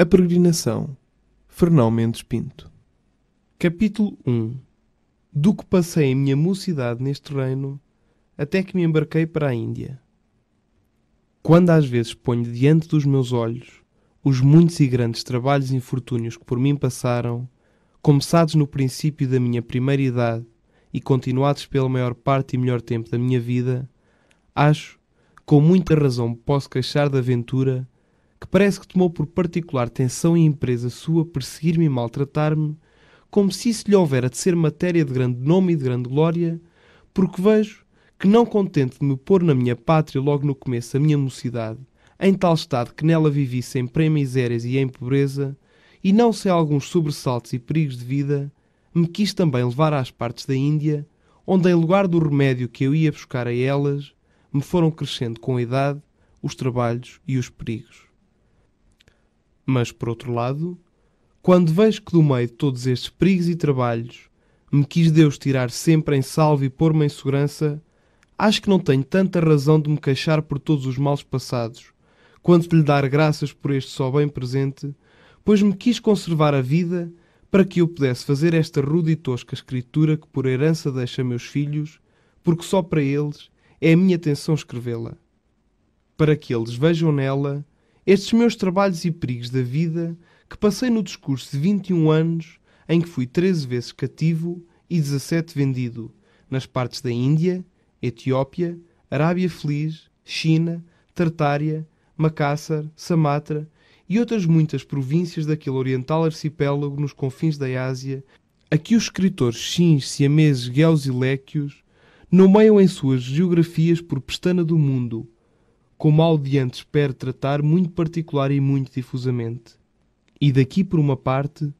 A Peregrinação Fernão Mendes Pinto Capítulo 1 Do que passei a minha mocidade neste reino até que me embarquei para a Índia. Quando às vezes ponho diante dos meus olhos os muitos e grandes trabalhos e infortúnios que por mim passaram, começados no princípio da minha primeira idade e continuados pela maior parte e melhor tempo da minha vida, acho, com muita razão, posso queixar da aventura que parece que tomou por particular atenção em empresa sua perseguir-me e maltratar-me, como se isso lhe houvera de ser matéria de grande nome e de grande glória, porque vejo que, não contente de me pôr na minha pátria logo no começo a minha mocidade, em tal estado que nela vivi sempre em misérias e em pobreza, e não sem alguns sobressaltos e perigos de vida, me quis também levar às partes da Índia, onde, em lugar do remédio que eu ia buscar a elas, me foram crescendo com a idade os trabalhos e os perigos. Mas, por outro lado, quando vejo que do meio de todos estes perigos e trabalhos me quis Deus tirar sempre em salvo e pôr-me em segurança, acho que não tenho tanta razão de me queixar por todos os males passados, quanto de lhe dar graças por este só bem presente, pois me quis conservar a vida para que eu pudesse fazer esta rude e tosca escritura que por herança deixa meus filhos, porque só para eles é a minha atenção escrevê-la, para que eles vejam nela estes meus trabalhos e perigos da vida, que passei no discurso de 21 anos, em que fui 13 vezes cativo e 17 vendido, nas partes da Índia, Etiópia, Arábia Feliz, China, Tartária, Macassar, Samatra e outras muitas províncias daquele oriental arcipélago nos confins da Ásia, a que os escritores xins, siameses, guiaus e léquios nomeiam em suas geografias por pestana do mundo, com mal diante espero tratar muito particular e muito difusamente. E daqui por uma parte,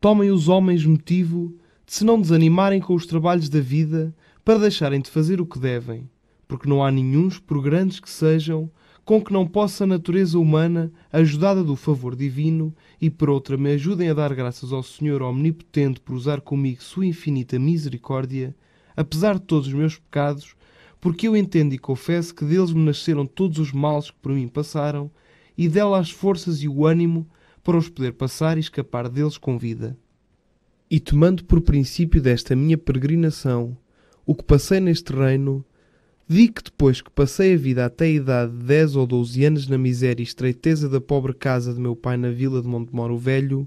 tomem os homens motivo de se não desanimarem com os trabalhos da vida para deixarem de fazer o que devem, porque não há nenhuns, por grandes que sejam, com que não possa a natureza humana, ajudada do favor divino, e por outra me ajudem a dar graças ao Senhor Omnipotente por usar comigo sua infinita misericórdia, apesar de todos os meus pecados, porque eu entendo e confesso que deles me nasceram todos os males que por mim passaram, e dela as forças e o ânimo para os poder passar e escapar deles com vida. E tomando por princípio desta minha peregrinação o que passei neste reino, vi que depois que passei a vida até a idade de dez ou doze anos na miséria e estreiteza da pobre casa de meu pai na vila de Montemor o Velho,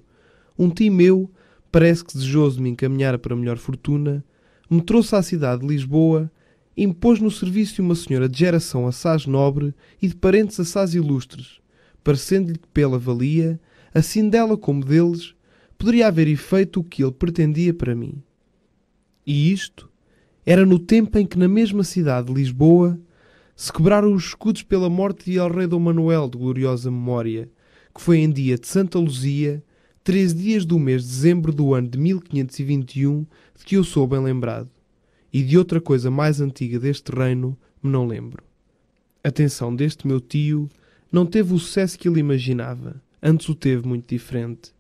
um tio meu, parece que desejoso de me encaminhar para melhor fortuna, me trouxe à cidade de Lisboa impôs no serviço uma senhora de geração assaz nobre e de parentes assaz ilustres, parecendo-lhe que pela valia, assim dela como deles, poderia haver efeito o que ele pretendia para mim. E isto era no tempo em que na mesma cidade de Lisboa se quebraram os escudos pela morte de El Rei Dom Manuel de gloriosa memória, que foi em dia de Santa Luzia, três dias do mês de dezembro do ano de 1521, de que eu sou bem lembrado e de outra coisa mais antiga deste reino me não lembro. A atenção deste meu tio não teve o sucesso que ele imaginava, antes o teve muito diferente,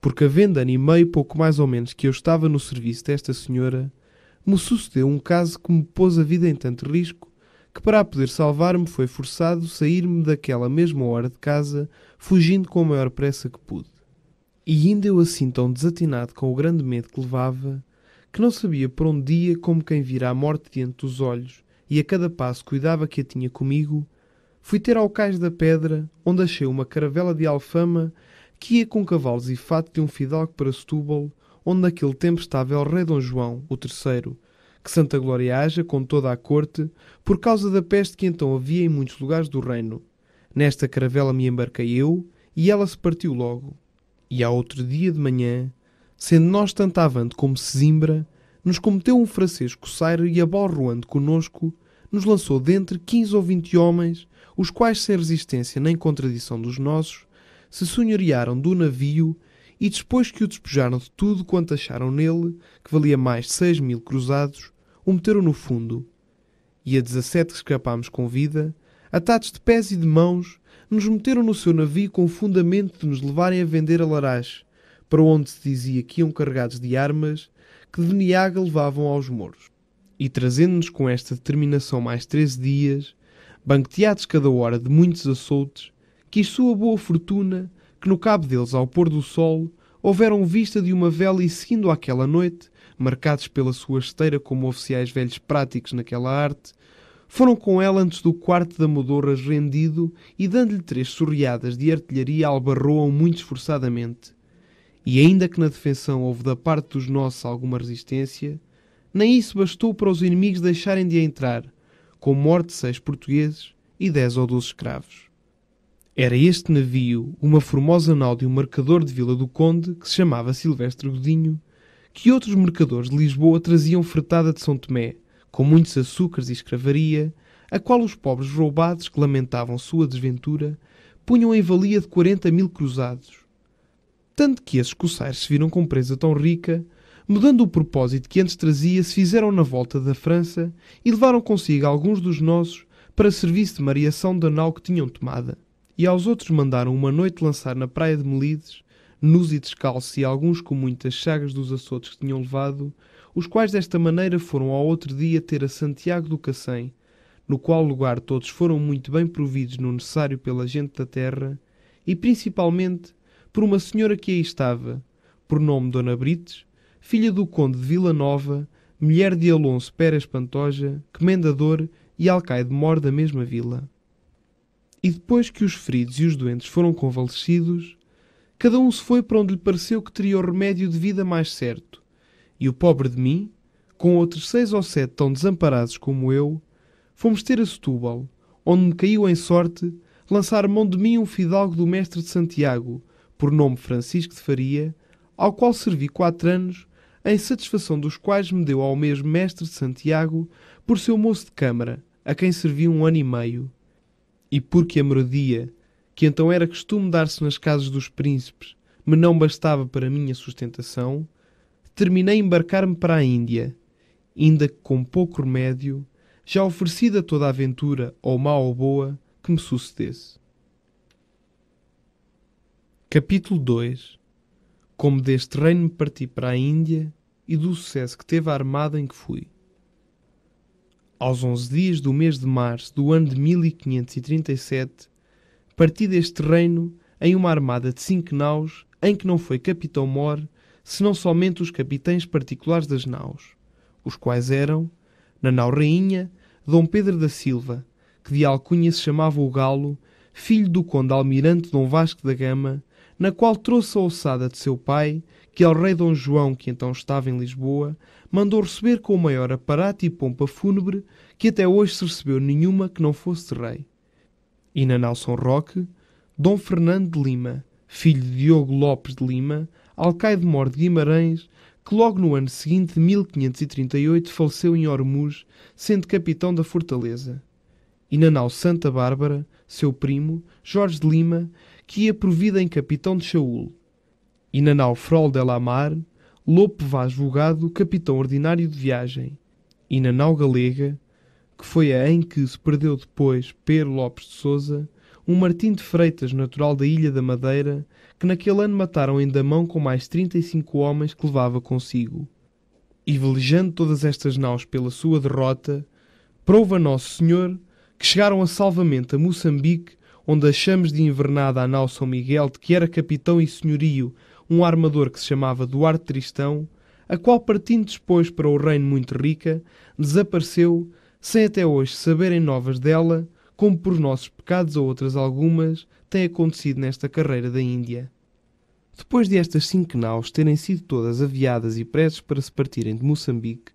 porque havendo ano e meio pouco mais ou menos que eu estava no serviço desta senhora, me sucedeu um caso que me pôs a vida em tanto risco que para poder salvar-me foi forçado sair-me daquela mesma hora de casa, fugindo com a maior pressa que pude. E ainda eu assim tão desatinado com o grande medo que levava, que não sabia por um dia como quem vira a morte diante dos olhos, e a cada passo cuidava que a tinha comigo, fui ter ao cais da pedra, onde achei uma caravela de alfama que ia com cavalos e fato de um fidalgo para Setúbal, onde naquele tempo estava el rei Dom João, o terceiro, que Santa Glória haja com toda a corte, por causa da peste que então havia em muitos lugares do reino. Nesta caravela me embarquei eu, e ela se partiu logo. E ao outro dia de manhã, Sendo nós tanto avante como Sesimbra, nos cometeu um francês coceiro e, aborroando conosco, nos lançou dentre quinze ou vinte homens, os quais, sem resistência nem contradição dos nossos, se sonhorearam do navio e, depois que o despojaram de tudo quanto acharam nele, que valia mais de seis mil cruzados, o meteram no fundo. E a dezessete que escapámos com vida, atados de pés e de mãos, nos meteram no seu navio com o fundamento de nos levarem a vender a Larache, para onde se dizia que iam carregados de armas que de Niaga levavam aos moros. E trazendo-nos com esta determinação mais treze dias, banqueteados cada hora de muitos açoutes, quis sua boa fortuna que no cabo deles ao pôr do sol houveram vista de uma vela e seguindo aquela noite, marcados pela sua esteira como oficiais velhos práticos naquela arte, foram com ela antes do quarto da Modorra rendido e dando-lhe três surriadas de artilharia albarroam muito esforçadamente, e ainda que na defensão houve da parte dos nossos alguma resistência, nem isso bastou para os inimigos deixarem de entrar, com morte de seis portugueses e dez ou doze escravos. Era este navio, uma formosa nau de um mercador de Vila do Conde, que se chamava Silvestre Godinho, que outros mercadores de Lisboa traziam fretada de São Tomé, com muitos açúcares e escravaria, a qual os pobres roubados que lamentavam sua desventura punham em valia de quarenta mil cruzados, tanto que esses coçairos se viram com presa tão rica, mudando o propósito que antes trazia, se fizeram na volta da França e levaram consigo alguns dos nossos para serviço de mariação da nau que tinham tomada. E aos outros mandaram uma noite lançar na praia de Melides, nus e descalços e alguns com muitas chagas dos açoutes que tinham levado, os quais desta maneira foram ao outro dia ter a Santiago do Cacém, no qual lugar todos foram muito bem providos no necessário pela gente da terra, e principalmente por uma senhora que aí estava, por nome Dona Brites, filha do Conde de Vila Nova, mulher de Alonso Pérez Pantoja, comendador e alcaide-mor da mesma vila. E depois que os feridos e os doentes foram convalescidos, cada um se foi para onde lhe pareceu que teria o remédio de vida mais certo, e o pobre de mim, com outros seis ou sete tão desamparados como eu, fomos ter a Setúbal, onde me caiu em sorte lançar mão de mim um fidalgo do mestre de Santiago, por nome Francisco de Faria, ao qual servi quatro anos, em satisfação dos quais me deu ao mesmo mestre de Santiago por seu moço de câmara, a quem servi um ano e meio. E porque a moradia, que então era costume dar-se nas casas dos príncipes, me não bastava para minha sustentação, terminei embarcar-me para a Índia, ainda que com pouco remédio, já oferecida toda a aventura, ou má ou boa, que me sucedesse. Capítulo 2 Como deste reino me parti para a Índia e do sucesso que teve a armada em que fui. Aos onze dias do mês de março do ano de 1537, parti deste reino em uma armada de cinco naus em que não foi capitão mor, senão somente os capitães particulares das naus, os quais eram, na nau rainha, Dom Pedro da Silva, que de alcunha se chamava o Galo, filho do conde almirante Dom Vasco da Gama, na qual trouxe a ossada de seu pai, que ao rei Dom João, que então estava em Lisboa, mandou receber com o maior aparato e pompa fúnebre que até hoje se recebeu nenhuma que não fosse rei. E na Nelson Roque, Dom Fernando de Lima, filho de Diogo Lopes de Lima, alcaide-mor de Guimarães, que logo no ano seguinte, de 1538, faleceu em Ormuz, sendo capitão da fortaleza. E na nau Santa Bárbara, seu primo, Jorge de Lima, que ia provida em capitão de Chaul, e na naufrol de la mar, Lope Vaz Vogado, capitão ordinário de viagem, e na nau galega, que foi a em que se perdeu depois Pedro Lopes de Souza, um Martim de Freitas natural da Ilha da Madeira, que naquele ano mataram em mão com mais 35 homens que levava consigo. E velejando todas estas naus pela sua derrota, prova Nosso Senhor que chegaram a salvamento a Moçambique onde achamos de invernada a nau São Miguel, de que era capitão e senhorio um armador que se chamava Duarte Tristão, a qual partindo depois para o reino muito rica, desapareceu, sem até hoje saberem novas dela, como por nossos pecados ou outras algumas tem acontecido nesta carreira da Índia. Depois de estas cinco naus terem sido todas aviadas e prestes para se partirem de Moçambique,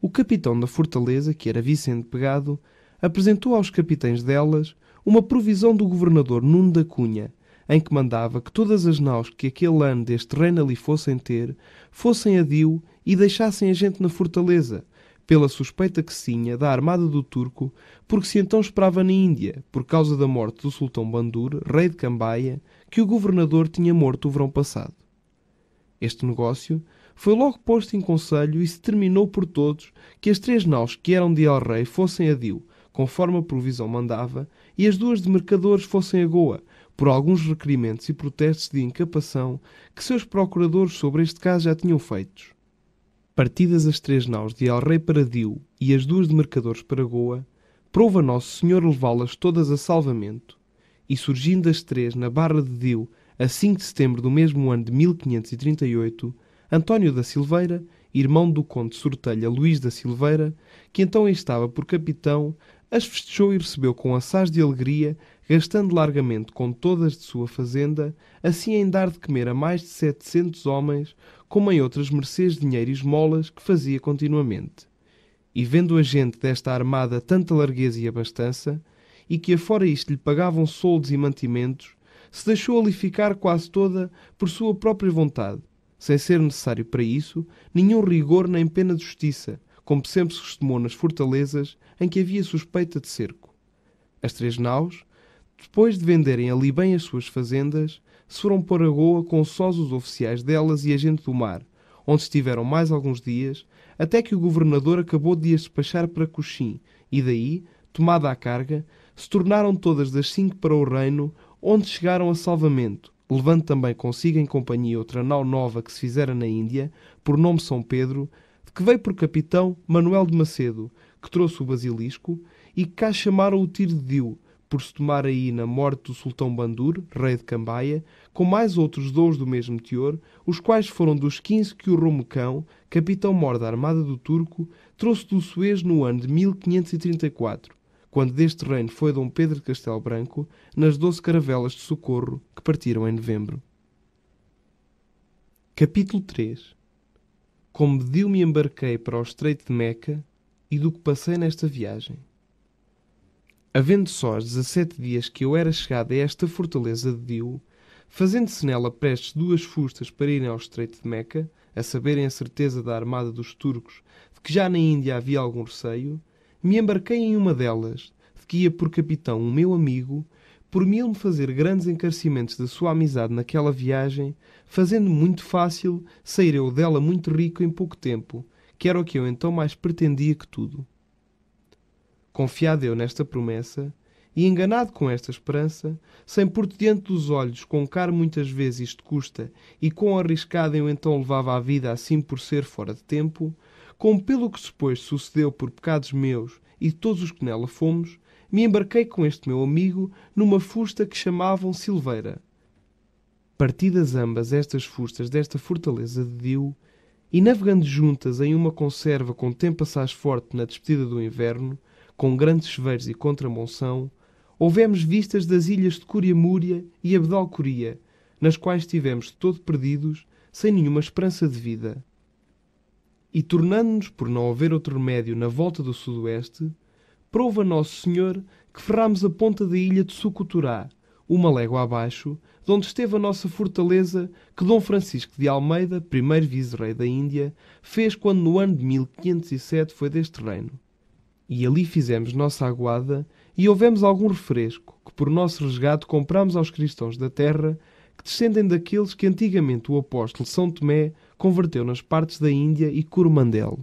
o capitão da fortaleza, que era Vicente Pegado, apresentou aos capitães delas uma provisão do governador Nuno da Cunha, em que mandava que todas as naus que aquele ano deste reino ali fossem ter, fossem a Dio e deixassem a gente na fortaleza, pela suspeita que se tinha da armada do turco, porque se então esperava na Índia, por causa da morte do sultão Bandur, rei de Cambaia, que o governador tinha morto o verão passado. Este negócio foi logo posto em conselho e se terminou por todos que as três naus que eram de El Rei fossem a Dio, conforme a provisão mandava, e as duas de mercadores fossem a Goa, por alguns requerimentos e protestos de incapação que seus procuradores sobre este caso já tinham feitos. Partidas as três naus de El Rei para Dio e as duas de mercadores para Goa, prova Nosso Senhor levá-las todas a salvamento, e surgindo as três na Barra de Dio a 5 de setembro do mesmo ano de 1538, António da Silveira, irmão do conde Sortelha Luís da Silveira, que então estava por capitão, as festejou e recebeu com assaz de alegria, gastando largamente com todas de sua fazenda, assim em dar de comer a mais de setecentos homens, como em outras mercês dinheiro e esmolas que fazia continuamente. E vendo a gente desta armada tanta largueza e abastança, e que afora isto lhe pagavam soldos e mantimentos, se deixou ali ficar quase toda por sua própria vontade, sem ser necessário para isso nenhum rigor nem pena de justiça, como sempre se costumou nas fortalezas em que havia suspeita de cerco. As três naus, depois de venderem ali bem as suas fazendas, foram para Goa com sós os oficiais delas e a gente do mar, onde estiveram mais alguns dias, até que o governador acabou de as despachar para Cochim, e daí, tomada a carga, se tornaram todas das cinco para o reino, onde chegaram a salvamento, levando também consigo em companhia outra nau nova que se fizera na Índia, por nome São Pedro, que veio por capitão Manuel de Macedo, que trouxe o basilisco, e cá chamaram o Dio, por se tomar aí na morte do sultão Bandur, rei de Cambaia, com mais outros dois do mesmo teor, os quais foram dos quinze que o Romecão, capitão mor da armada do Turco, trouxe do Suez no ano de 1534, quando deste reino foi Dom Pedro de Castelo Branco, nas doze caravelas de socorro que partiram em novembro. Capítulo 3 como de eu me embarquei para o Estreito de Meca e do que passei nesta viagem. Havendo só os dezessete dias que eu era chegado a esta fortaleza de Dio, fazendo-se nela prestes duas fustas para irem ao Estreito de Meca, a saberem a certeza da armada dos turcos de que já na Índia havia algum receio, me embarquei em uma delas, de que ia por capitão o meu amigo, por me ele me fazer grandes encarecimentos da sua amizade naquela viagem, fazendo muito fácil sair eu dela muito rico em pouco tempo, que era o que eu então mais pretendia que tudo. Confiado eu nesta promessa, e enganado com esta esperança, sem -te diante dos olhos quão caro muitas vezes isto custa e quão arriscado eu então levava a vida assim por ser fora de tempo, como pelo que depois sucedeu por pecados meus e todos os que nela fomos, me embarquei com este meu amigo numa fusta que chamavam Silveira, Partidas ambas estas fustas desta fortaleza de Dio, e navegando juntas em uma conserva com tempo assaz forte na despedida do inverno, com grandes chuveiros e contramonção, houvemos vistas das ilhas de Curiamúria e Abdalcoria, nas quais estivemos de todo perdidos, sem nenhuma esperança de vida. E tornando-nos por não haver outro remédio na volta do sudoeste, prova Nosso Senhor que ferramos a ponta da ilha de Sucuturá, uma légua abaixo, de onde esteve a nossa fortaleza que Dom Francisco de Almeida, primeiro vice-rei da Índia, fez quando no ano de 1507 foi deste reino. E ali fizemos nossa aguada e houvemos algum refresco, que por nosso resgate compramos aos cristãos da terra, que descendem daqueles que antigamente o apóstolo São Tomé converteu nas partes da Índia e Coromandel.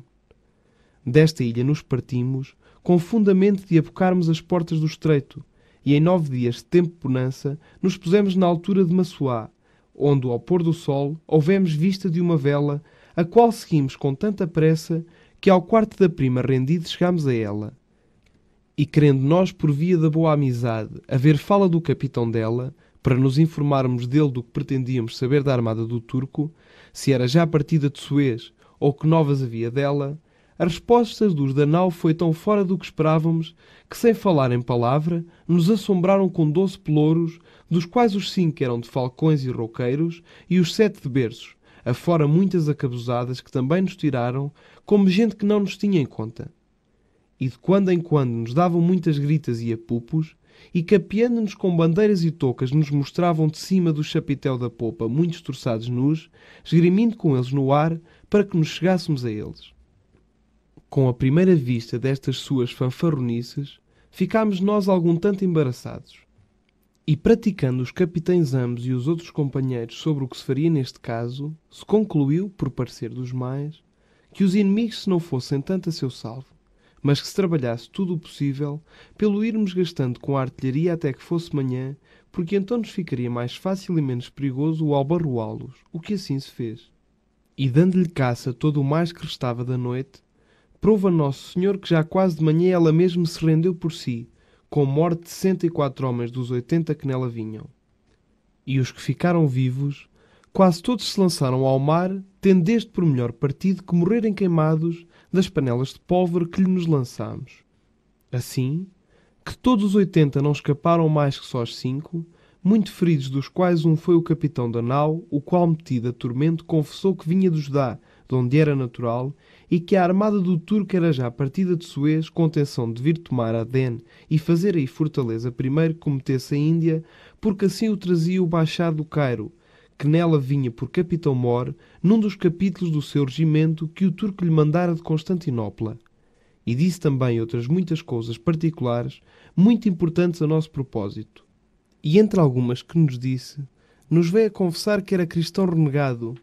Desta ilha nos partimos, com fundamento de abocarmos as portas do estreito, e em nove dias de tempo bonança, nos pusemos na altura de Massoá, onde, ao pôr do sol, houvemos vista de uma vela, a qual seguimos com tanta pressa que ao quarto da prima rendido chegámos a ela. E querendo nós, por via da boa amizade, haver fala do capitão dela, para nos informarmos dele do que pretendíamos saber da armada do turco, se era já partida de Suez ou que novas havia dela, a resposta dos Danau foi tão fora do que esperávamos que, sem falar em palavra, nos assombraram com doze pelouros, dos quais os cinco eram de falcões e roqueiros e os sete de berços, afora muitas acabuzadas que também nos tiraram, como gente que não nos tinha em conta. E de quando em quando nos davam muitas gritas e apupos, e capeando-nos com bandeiras e toucas nos mostravam de cima do chapitel da popa muitos torçados nus, esgrimindo com eles no ar para que nos chegássemos a eles com a primeira vista destas suas fanfarronices, ficámos nós algum tanto embaraçados. E praticando os capitães ambos e os outros companheiros sobre o que se faria neste caso, se concluiu, por parecer dos mais, que os inimigos se não fossem tanto a seu salvo, mas que se trabalhasse tudo o possível pelo irmos gastando com a artilharia até que fosse manhã, porque então nos ficaria mais fácil e menos perigoso o albarroá-los, o que assim se fez. E dando-lhe caça todo o mais que restava da noite, Aprova Nosso Senhor que já quase de manhã ela mesma se rendeu por si, com morte de cento e quatro homens dos oitenta que nela vinham. E os que ficaram vivos, quase todos se lançaram ao mar, tendo este por melhor partido que morrerem queimados das panelas de pólvora que lhe nos lançámos. Assim, que todos os oitenta não escaparam mais que só os cinco, muito feridos dos quais um foi o capitão da nau, o qual metido a tormento confessou que vinha de Judá, de onde era natural, e que a armada do turco era já partida de Suez com intenção de vir tomar Aden e fazer aí Fortaleza primeiro que cometesse a Índia, porque assim o trazia o Baixado do Cairo, que nela vinha por capitão mor num dos capítulos do seu regimento que o turco lhe mandara de Constantinopla. E disse também outras muitas coisas particulares, muito importantes a nosso propósito. E entre algumas que nos disse, nos veio a confessar que era cristão renegado,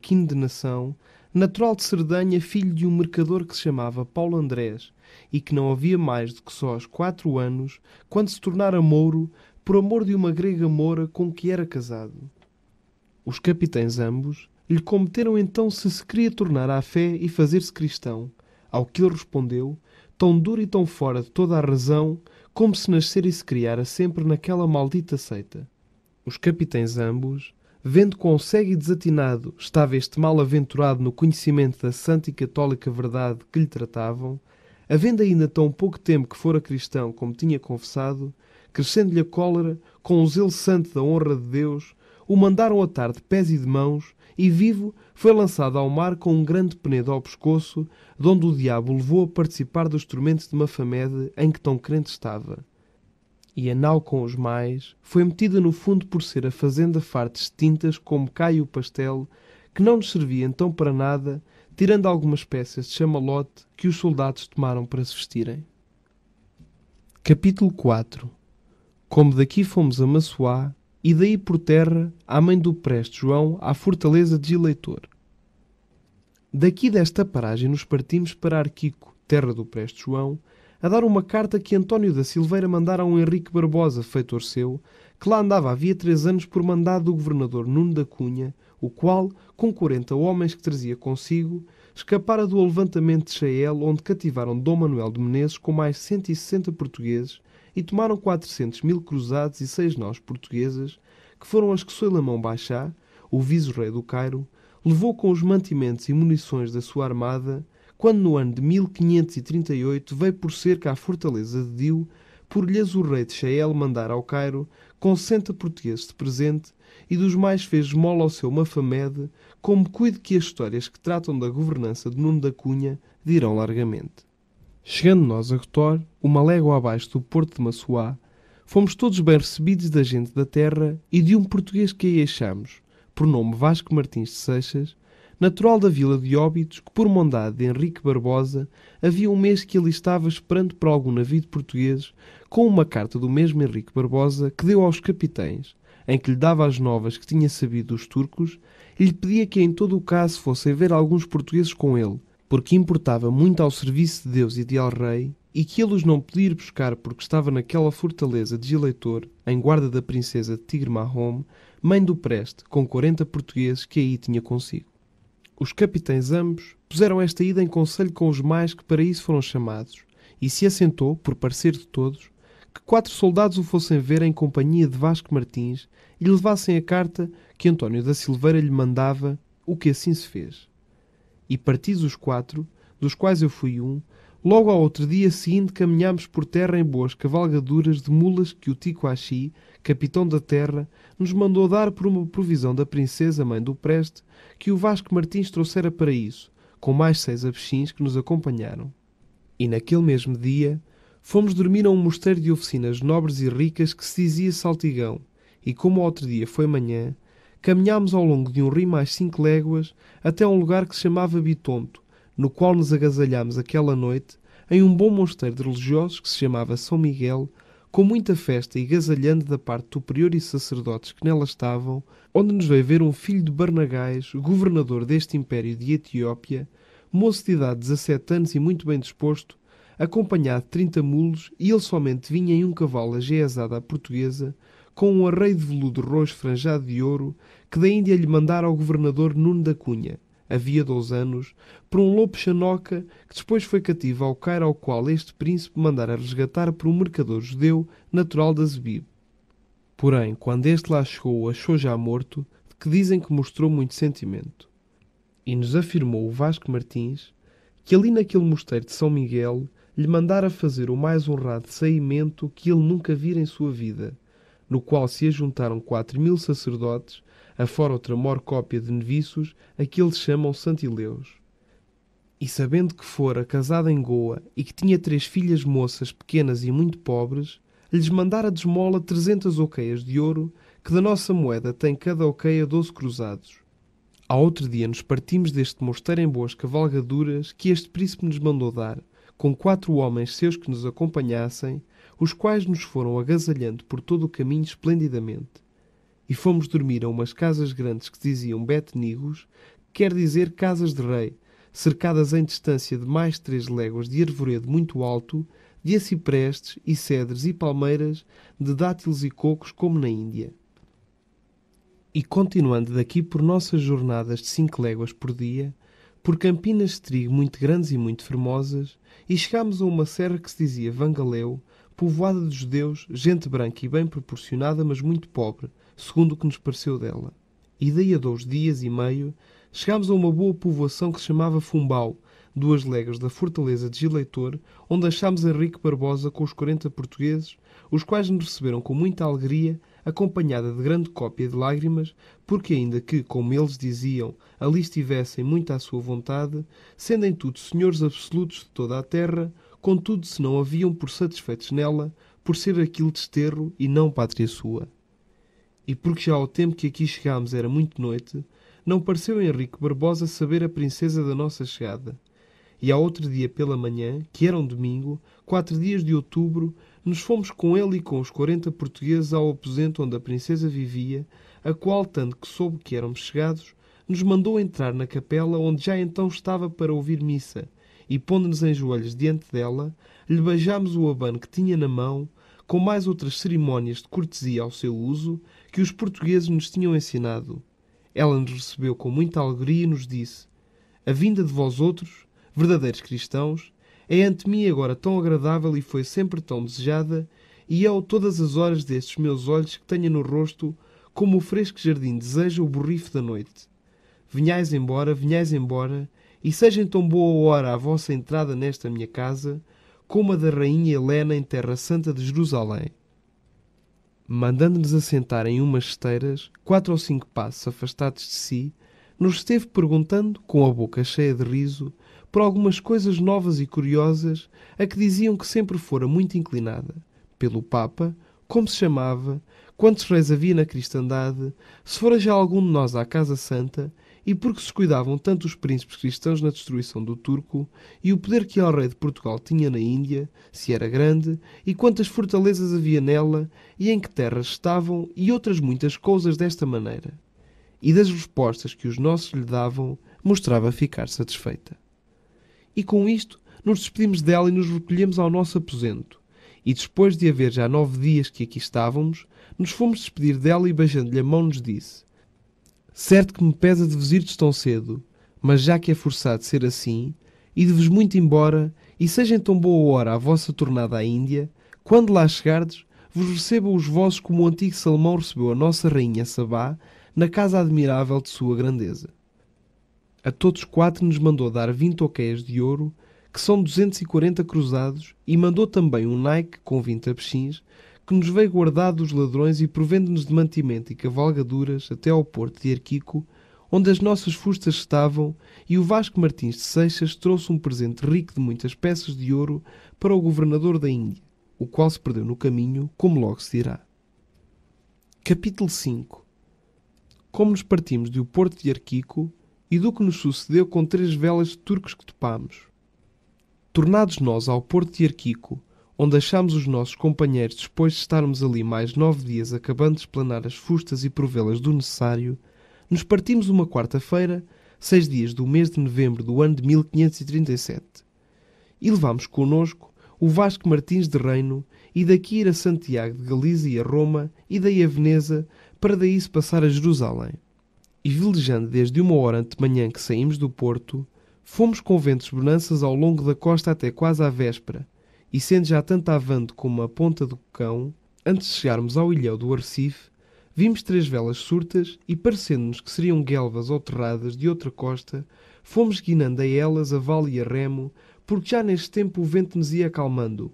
quino de nação, natural de Cerdanha, filho de um mercador que se chamava Paulo Andrés e que não havia mais do que só aos quatro anos, quando se tornara mouro por amor de uma grega moura com que era casado. Os capitães ambos lhe cometeram então se se queria tornar à fé e fazer-se cristão, ao que ele respondeu, tão duro e tão fora de toda a razão, como se nascer e se criara sempre naquela maldita seita. Os capitães ambos vendo quão cego e desatinado estava este mal-aventurado no conhecimento da santa e católica verdade que lhe tratavam, havendo ainda tão pouco tempo que fora cristão como tinha confessado, crescendo-lhe a cólera, com o zelo santo da honra de Deus, o mandaram atar de pés e de mãos, e vivo foi lançado ao mar com um grande penedo ao pescoço, donde o diabo o levou a participar dos tormentos de Mafamede em que tão crente estava e a nau com os mais, foi metida no fundo por ser a fazenda fartes tintas como caio o pastel, que não nos servia então para nada, tirando algumas peças de chamalote que os soldados tomaram para se vestirem. Capítulo 4 Como daqui fomos a Massoá, e daí por terra, à mãe do preste João, à fortaleza de Gileitor. Daqui desta paragem nos partimos para Arquico, terra do preste João, a dar uma carta que António da Silveira mandara a um Henrique Barbosa, feitor seu, que lá andava havia três anos por mandado do governador Nuno da Cunha, o qual, com quarenta homens que trazia consigo, escapara do levantamento de Chael, onde cativaram Dom Manuel de Menezes com mais cento e sessenta portugueses e tomaram quatrocentos mil cruzados e seis naus portuguesas, que foram as que Soilamão Baixá, o viso-rei do Cairo, levou com os mantimentos e munições da sua armada quando no ano de 1538 veio por cerca à fortaleza de Dio, por lhes o rei de Shael mandar ao Cairo com centa portugueses de presente e dos mais fez mola ao seu Mafamed, como cuide que as histórias que tratam da governança de Nuno da Cunha dirão largamente. Chegando nós a Gotor, uma légua abaixo do porto de Massuá, fomos todos bem recebidos da gente da terra e de um português que aí achamos, por nome Vasco Martins de Seixas, natural da vila de Óbidos, que por mondade de Henrique Barbosa, havia um mês que ali estava esperando por algum navio de portugueses, com uma carta do mesmo Henrique Barbosa que deu aos capitães, em que lhe dava as novas que tinha sabido dos turcos, e lhe pedia que em todo o caso fossem ver alguns portugueses com ele, porque importava muito ao serviço de Deus e de El Rei, e que ele os não podia ir buscar porque estava naquela fortaleza de eleitor, em guarda da princesa Tigre Mahom, mãe do Preste, com quarenta portugueses que aí tinha consigo. Os capitães ambos puseram esta ida em conselho com os mais que para isso foram chamados, e se assentou, por parecer de todos, que quatro soldados o fossem ver em companhia de Vasco Martins e levassem a carta que António da Silveira lhe mandava, o que assim se fez. E partidos os quatro, dos quais eu fui um, logo ao outro dia seguinte caminhámos por terra em boas cavalgaduras de mulas que o Tico Axi capitão da terra, nos mandou dar por uma provisão da princesa mãe do Preste que o Vasco Martins trouxera para isso, com mais seis abechins que nos acompanharam. E naquele mesmo dia fomos dormir a um mosteiro de oficinas nobres e ricas que se dizia Saltigão, e como outro dia foi manhã, caminhámos ao longo de um rio mais cinco léguas até um lugar que se chamava Bitonto, no qual nos agasalhámos aquela noite em um bom mosteiro de religiosos que se chamava São Miguel, com muita festa e gasalhando da parte do prior e sacerdotes que nela estavam, onde nos veio ver um filho de Barnagais, governador deste império de Etiópia, moço de idade de 17 anos e muito bem disposto, acompanhado de 30 mulos, e ele somente vinha em um cavalo ageazado à portuguesa, com um arreio de veludo roxo franjado de ouro, que da Índia lhe mandara ao governador Nuno da Cunha, havia 12 anos, por um lobo xanoca que depois foi cativo ao Cairo, ao qual este príncipe mandara resgatar por um mercador judeu natural da Zebib. Porém, quando este lá chegou, achou já morto, de que dizem que mostrou muito sentimento. E nos afirmou o Vasco Martins que ali naquele mosteiro de São Miguel lhe mandara fazer o mais honrado saimento que ele nunca vira em sua vida, no qual se ajuntaram quatro mil sacerdotes afora outra cópia de neviços, a que eles chamam Santileus. E sabendo que fora casada em Goa e que tinha três filhas moças pequenas e muito pobres, lhes mandara de esmola trezentas oqueias de ouro, que da nossa moeda tem cada oqueia doze cruzados. Ao outro dia nos partimos deste mosteiro em boas cavalgaduras que este príncipe nos mandou dar, com quatro homens seus que nos acompanhassem, os quais nos foram agasalhando por todo o caminho esplendidamente e fomos dormir a umas casas grandes que diziam betnigos quer dizer casas de rei, cercadas em distância de mais três léguas de arvoredo muito alto, de aciprestes e cedres e palmeiras, de dátiles e cocos, como na Índia. E continuando daqui por nossas jornadas de cinco léguas por dia, por campinas de trigo muito grandes e muito fermosas, e chegámos a uma serra que se dizia Vangaleu, povoada de judeus, gente branca e bem proporcionada, mas muito pobre, segundo o que nos pareceu dela. E daí a dois dias e meio chegámos a uma boa povoação que se chamava Fumbal, duas legas da fortaleza de Gileitor, onde achámos Henrique Barbosa com os quarenta portugueses, os quais nos receberam com muita alegria, acompanhada de grande cópia de lágrimas, porque ainda que, como eles diziam, ali estivessem muito à sua vontade, sendo em tudo senhores absolutos de toda a terra, contudo se não haviam por satisfeitos nela, por ser aquilo desterro e não pátria sua e porque já ao tempo que aqui chegámos era muito noite, não pareceu Henrique Barbosa saber a princesa da nossa chegada. E ao outro dia pela manhã, que era um domingo, quatro dias de outubro, nos fomos com ele e com os quarenta portugueses ao aposento onde a princesa vivia, a qual, tanto que soube que éramos chegados, nos mandou entrar na capela onde já então estava para ouvir missa, e pondo-nos em joelhos diante dela, lhe beijámos o abano que tinha na mão, com mais outras cerimónias de cortesia ao seu uso, que os portugueses nos tinham ensinado. Ela nos recebeu com muita alegria e nos disse: A vinda de vós outros, verdadeiros cristãos, é ante mim agora tão agradável e foi sempre tão desejada, e eu é todas as horas destes meus olhos que tenho no rosto, como o fresco jardim deseja o borrifo da noite. Vinhais embora, vinhais embora, e seja em tão boa hora a vossa entrada nesta minha casa, como a da rainha Helena em terra santa de Jerusalém mandando-nos assentar em umas esteiras, quatro ou cinco passos afastados de si, nos esteve perguntando, com a boca cheia de riso, por algumas coisas novas e curiosas a que diziam que sempre fora muito inclinada, pelo Papa, como se chamava, quantos reis havia na cristandade, se fora já algum de nós à Casa Santa e porque se cuidavam tanto os príncipes cristãos na destruição do turco e o poder que el rei de Portugal tinha na Índia, se era grande, e quantas fortalezas havia nela e em que terras estavam e outras muitas coisas desta maneira. E das respostas que os nossos lhe davam, mostrava ficar satisfeita. E com isto, nos despedimos dela e nos recolhemos ao nosso aposento. E depois de haver já nove dias que aqui estávamos, nos fomos despedir dela e beijando-lhe a mão nos disse Certo que me pesa de vos irdes tão cedo, mas já que é forçado ser assim, e vos muito embora, e seja em tão boa hora a vossa tornada à Índia, quando lá chegardes, vos receba os vossos como o antigo Salomão recebeu a nossa rainha Sabá, na casa admirável de sua grandeza. A todos quatro nos mandou dar vinte oquéis de ouro, que são duzentos e quarenta cruzados, e mandou também um Nike com vinte abchins, que nos veio guardado dos ladrões e provendo-nos de mantimento e cavalgaduras até ao porto de Arquico, onde as nossas fustas estavam, e o Vasco Martins de Seixas trouxe um presente rico de muitas peças de ouro para o governador da Índia, o qual se perdeu no caminho, como logo se dirá. Capítulo 5 Como nos partimos do porto de Arquico e do que nos sucedeu com três velas de turcos que topámos. Tornados nós ao porto de Arquico, onde achámos os nossos companheiros depois de estarmos ali mais nove dias acabando de esplanar as fustas e provê-las do necessário, nos partimos uma quarta-feira, seis dias do mês de novembro do ano de 1537, e levámos connosco o Vasco Martins de Reino e daqui ir a Santiago de Galiza e a Roma e daí a Veneza, para daí se passar a Jerusalém. E velejando desde uma hora ante manhã que saímos do Porto, fomos com ventos bonanças ao longo da costa até quase à véspera, e sendo já tanto avante como a ponta do cão, antes de chegarmos ao ilhéu do Arrecife, vimos três velas surtas e, parecendo-nos que seriam guelvas ou terradas de outra costa, fomos guinando a elas a vale e a remo, porque já neste tempo o vento nos ia acalmando.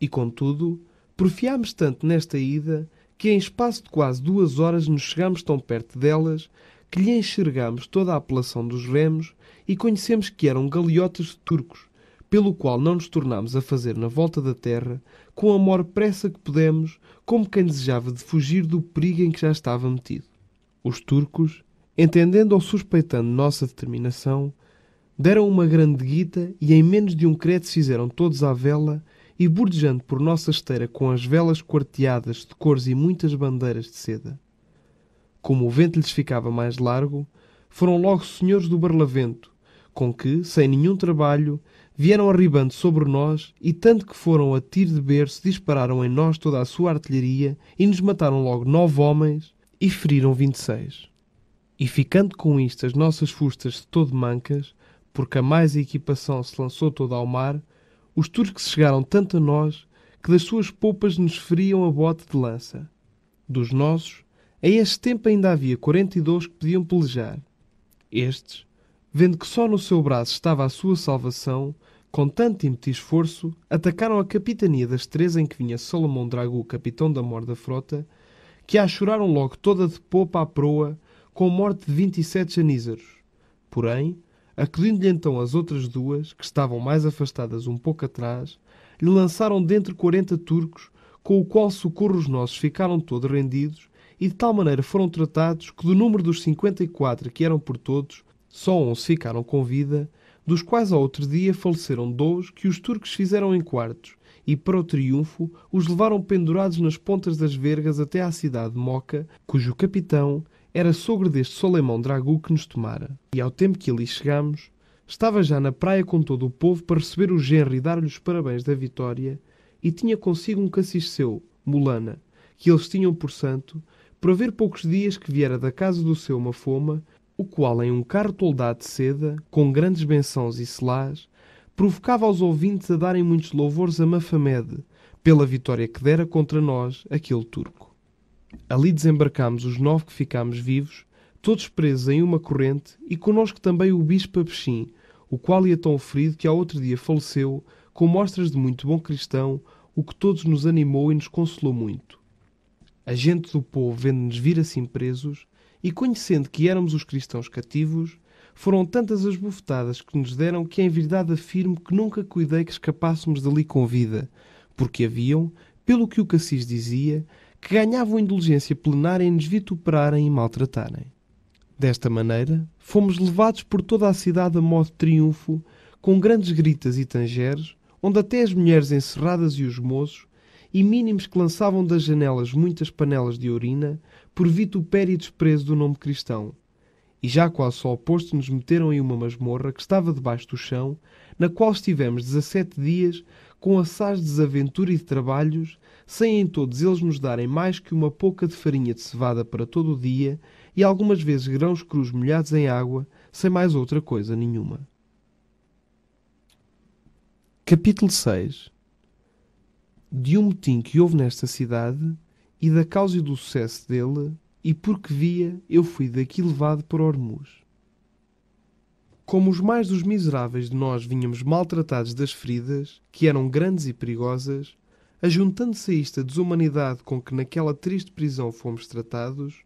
E, contudo, porfiámos tanto nesta ida que, em espaço de quase duas horas, nos chegámos tão perto delas que lhe enxergámos toda a apelação dos remos e conhecemos que eram galeotas de turcos, pelo qual não nos tornámos a fazer na volta da terra, com a maior pressa que pudemos, como quem desejava de fugir do perigo em que já estava metido. Os turcos, entendendo ou suspeitando nossa determinação, deram uma grande guita e em menos de um credo fizeram todos à vela e bordejando por nossa esteira com as velas quarteadas de cores e muitas bandeiras de seda. Como o vento lhes ficava mais largo, foram logo senhores do barlavento, com que, sem nenhum trabalho, vieram arribando sobre nós, e tanto que foram a tiro de berço, dispararam em nós toda a sua artilharia, e nos mataram logo nove homens, e feriram vinte e seis. E ficando com isto as nossas fustas de todo mancas, porque a mais a equipação se lançou toda ao mar, os turcos chegaram tanto a nós, que das suas popas nos feriam a bote de lança. Dos nossos, a este tempo ainda havia quarenta e dois que podiam pelejar. Estes, vendo que só no seu braço estava a sua salvação, com tanto e esforço, atacaram a capitania das três em que vinha Salomão Drago, capitão da mor da frota, que a choraram logo toda de popa à proa, com morte de vinte e sete janízaros. Porém, acudindo-lhe então as outras duas, que estavam mais afastadas um pouco atrás, lhe lançaram dentro quarenta turcos, com o qual socorro os nossos ficaram todos rendidos, e de tal maneira foram tratados que do número dos cinquenta e quatro que eram por todos, só onze ficaram com vida, dos quais ao outro dia faleceram dois que os turcos fizeram em quartos, e para o triunfo os levaram pendurados nas pontas das vergas até à cidade de Moca, cujo capitão era sogro deste Soleimão Dragu que nos tomara. E ao tempo que ali chegamos, estava já na praia com todo o povo para receber o genro e dar-lhe os parabéns da vitória, e tinha consigo um cassis seu, Mulana, que eles tinham por santo, por haver poucos dias que viera da casa do seu Mafoma, o qual em um carro toldado de seda, com grandes bençãos e selás, provocava aos ouvintes a darem muitos louvores a Mafamed, pela vitória que dera contra nós aquele turco. Ali desembarcámos os nove que ficámos vivos, todos presos em uma corrente, e connosco também o bispo Apechim, o qual ia tão ferido que ao outro dia faleceu, com mostras de muito bom cristão, o que todos nos animou e nos consolou muito. A gente do povo, vendo-nos vir assim presos, e conhecendo que éramos os cristãos cativos, foram tantas as bofetadas que nos deram que em verdade afirmo que nunca cuidei que escapássemos dali com vida, porque haviam, pelo que o Cassis dizia, que ganhavam indulgência plenária em nos vituperarem e maltratarem. Desta maneira, fomos levados por toda a cidade a modo de triunfo, com grandes gritas e tangeres, onde até as mulheres encerradas e os moços, e mínimos que lançavam das janelas muitas panelas de urina, por vitupério e desprezo do nome cristão. E já quase ao oposto nos meteram em uma masmorra que estava debaixo do chão, na qual estivemos dezessete dias, com assaz de desaventura e de trabalhos, sem em todos eles nos darem mais que uma pouca de farinha de cevada para todo o dia e algumas vezes grãos crus molhados em água, sem mais outra coisa nenhuma. Capítulo 6 De um motim que houve nesta cidade, e da causa e do sucesso dele, e porque via, eu fui daqui levado para Hormuz. Como os mais dos miseráveis de nós vinhamos maltratados das feridas, que eram grandes e perigosas, ajuntando-se a isto a desumanidade com que naquela triste prisão fomos tratados,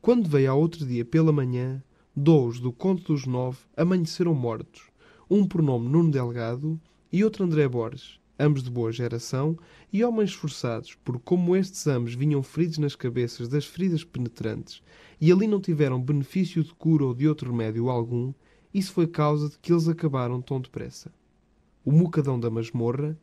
quando veio ao outro dia pela manhã, dois do conto dos nove amanheceram mortos, um por nome Nuno Delgado e outro André Borges, ambos de boa geração, e homens forçados, por como estes ambos vinham feridos nas cabeças das feridas penetrantes, e ali não tiveram benefício de cura ou de outro remédio algum, isso foi causa de que eles acabaram tão depressa. O mucadão da masmorra,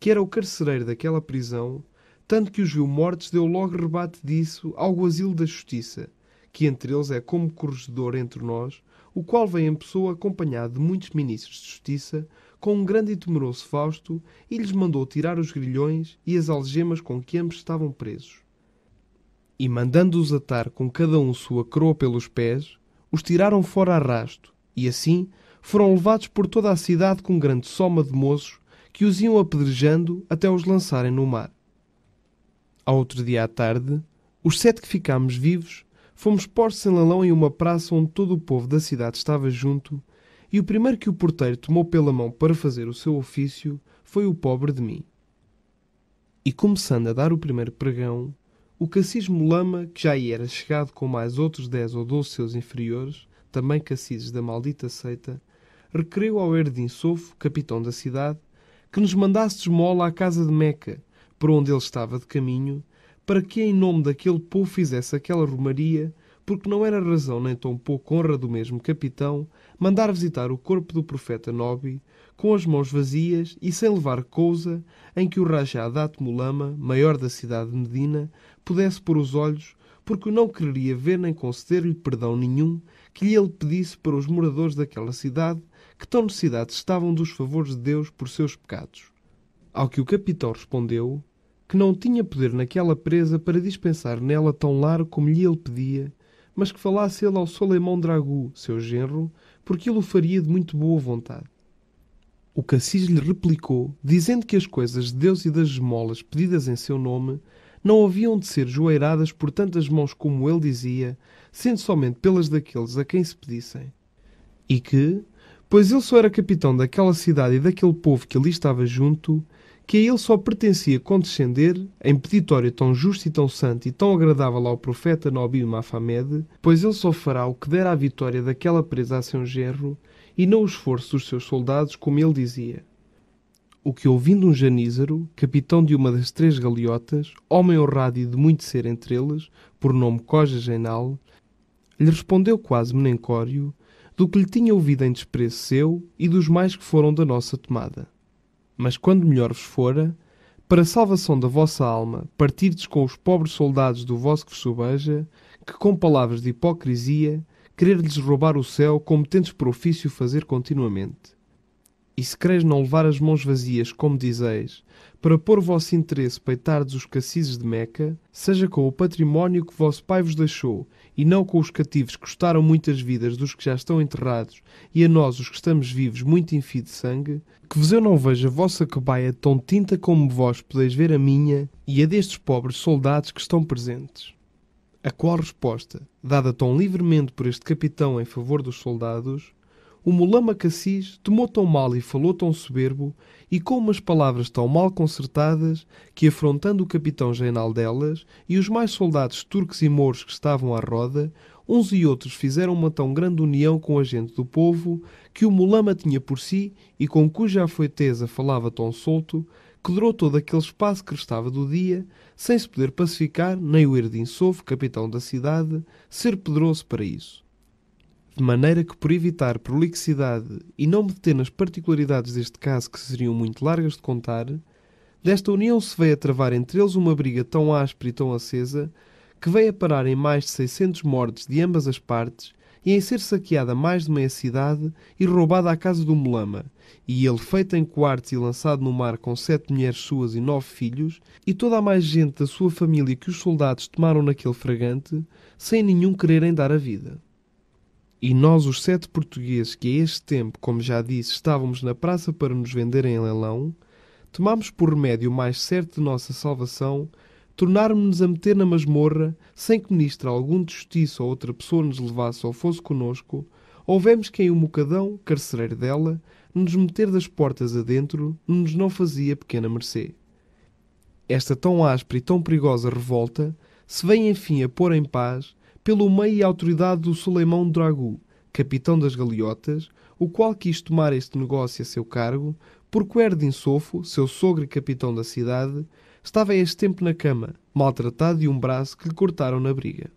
que era o carcereiro daquela prisão, tanto que os viu mortos, deu logo rebate disso ao guazil da justiça, que entre eles é como corregedor entre nós, o qual vem em pessoa acompanhado de muitos ministros de justiça, com um grande e temeroso Fausto e lhes mandou tirar os grilhões e as algemas com que ambos estavam presos. E mandando-os atar com cada um sua croa pelos pés, os tiraram fora a rasto, e assim foram levados por toda a cidade com grande soma de moços que os iam apedrejando até os lançarem no mar. Ao outro dia à tarde, os sete que ficámos vivos, fomos postos em lalão em uma praça onde todo o povo da cidade estava junto e o primeiro que o porteiro tomou pela mão para fazer o seu ofício foi o pobre de mim. E começando a dar o primeiro pregão, o Cassis lama que já era chegado com mais outros dez ou doze seus inferiores, também cacizes da maldita seita, requereu ao Erdim Sofo, capitão da cidade, que nos mandasse esmola à casa de Meca, por onde ele estava de caminho, para que em nome daquele povo fizesse aquela romaria, porque não era razão nem tão pouco honra do mesmo capitão mandar visitar o corpo do profeta Nobi com as mãos vazias e sem levar cousa em que o rajá Adat Mulama, maior da cidade de Medina, pudesse pôr os olhos, porque não quereria ver nem conceder-lhe perdão nenhum que lhe ele pedisse para os moradores daquela cidade que tão necessidade estavam dos favores de Deus por seus pecados. Ao que o capitão respondeu que não tinha poder naquela presa para dispensar nela tão largo como lhe ele pedia, mas que falasse ele ao Soleimão Dragu, seu genro, porque ele o faria de muito boa vontade. O Cassis lhe replicou, dizendo que as coisas de Deus e das esmolas pedidas em seu nome não haviam de ser joeiradas por tantas mãos como ele dizia, sendo somente pelas daqueles a quem se pedissem. E que, pois ele só era capitão daquela cidade e daquele povo que ali estava junto, que a ele só pertencia condescender, em peditório tão justo e tão santo e tão agradável ao profeta Nobio Mafamed, pois ele só fará o que der à vitória daquela presa a seu gerro, e não o esforço dos seus soldados, como ele dizia. O que, ouvindo um janízaro, capitão de uma das três galeotas, homem honrado e de muito ser entre eles, por nome Coja Genal, lhe respondeu quase menencório do que lhe tinha ouvido em desprezo seu e dos mais que foram da nossa tomada mas quando melhor vos fora, para a salvação da vossa alma, partirdes com os pobres soldados do vosso que vos sobeja, que com palavras de hipocrisia querer-lhes roubar o céu, como tendes por ofício fazer continuamente. E se quereis não levar as mãos vazias, como dizeis, para pôr vosso interesse peitardes os cacizes de Meca, seja com o património que vosso pai vos deixou e não com os cativos que custaram muitas vidas dos que já estão enterrados, e a nós, os que estamos vivos, muito enfio de sangue, que vos eu não veja a vossa cobaia tão tinta como vós podeis ver a minha e a destes pobres soldados que estão presentes. A qual resposta, dada tão livremente por este capitão em favor dos soldados, o Mulama Cassis tomou tão mal e falou tão soberbo, e com umas palavras tão mal concertadas, que afrontando o capitão general delas, e os mais soldados turcos e mouros que estavam à roda, uns e outros fizeram uma tão grande união com a gente do povo, que o Mulama tinha por si, e com cuja afoiteza falava tão solto, que durou todo aquele espaço que restava do dia, sem se poder pacificar, nem o Erdim Sovo, capitão da cidade, ser pedroso para isso de maneira que, por evitar prolixidade e não me deter nas particularidades deste caso que seriam muito largas de contar, desta união se veio a travar entre eles uma briga tão áspera e tão acesa que veio a parar em mais de 600 mortes de ambas as partes e em ser saqueada mais de meia cidade e roubada a casa do Mulama, e ele feito em quartos e lançado no mar com sete mulheres suas e nove filhos, e toda a mais gente da sua família que os soldados tomaram naquele fragante, sem nenhum quererem dar a vida. E nós, os sete portugueses que a este tempo, como já disse, estávamos na praça para nos venderem em leilão, tomámos por remédio mais certo de nossa salvação tornarmos-nos a meter na masmorra, sem que ministra algum de justiça ou outra pessoa nos levasse ou fosse conosco, houvemos que o mocadão, carcereiro dela, nos meter das portas adentro, nos não fazia pequena mercê. Esta tão áspera e tão perigosa revolta se vem enfim a pôr em paz pelo meio e autoridade do Suleimão Dragu, capitão das galeotas, o qual quis tomar este negócio a seu cargo, porque o Erdin Sofo, seu sogro e capitão da cidade, estava a este tempo na cama, maltratado de um braço que lhe cortaram na briga.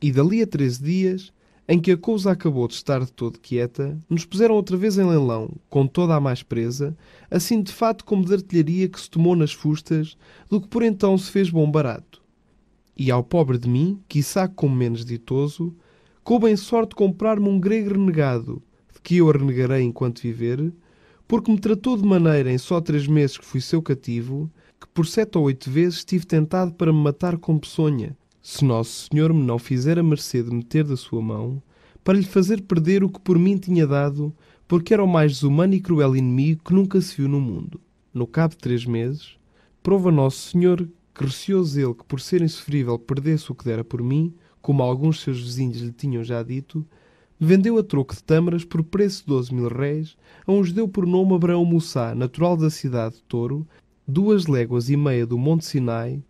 E dali a treze dias, em que a cousa acabou de estar de todo quieta, nos puseram outra vez em leilão, com toda a mais presa, assim de fato como de artilharia que se tomou nas fustas, do que por então se fez bom barato e ao pobre de mim, quiçá como menos ditoso, coube em sorte comprar-me um grego renegado, de que eu renegarei enquanto viver, porque me tratou de maneira, em só três meses que fui seu cativo, que por sete ou oito vezes estive tentado para me matar com peçonha, se Nosso Senhor me não fizer a mercê de meter da sua mão, para lhe fazer perder o que por mim tinha dado, porque era o mais desumano e cruel inimigo que nunca se viu no mundo. No cabo de três meses, prova Nosso Senhor que receoso ele que, por ser insofrível, perdesse o que dera por mim, como alguns seus vizinhos lhe tinham já dito, me vendeu a troco de tâmaras por preço de doze mil réis a um deu por nome Abraão Mussá, natural da cidade de Touro, duas léguas e meia do Monte Sinai,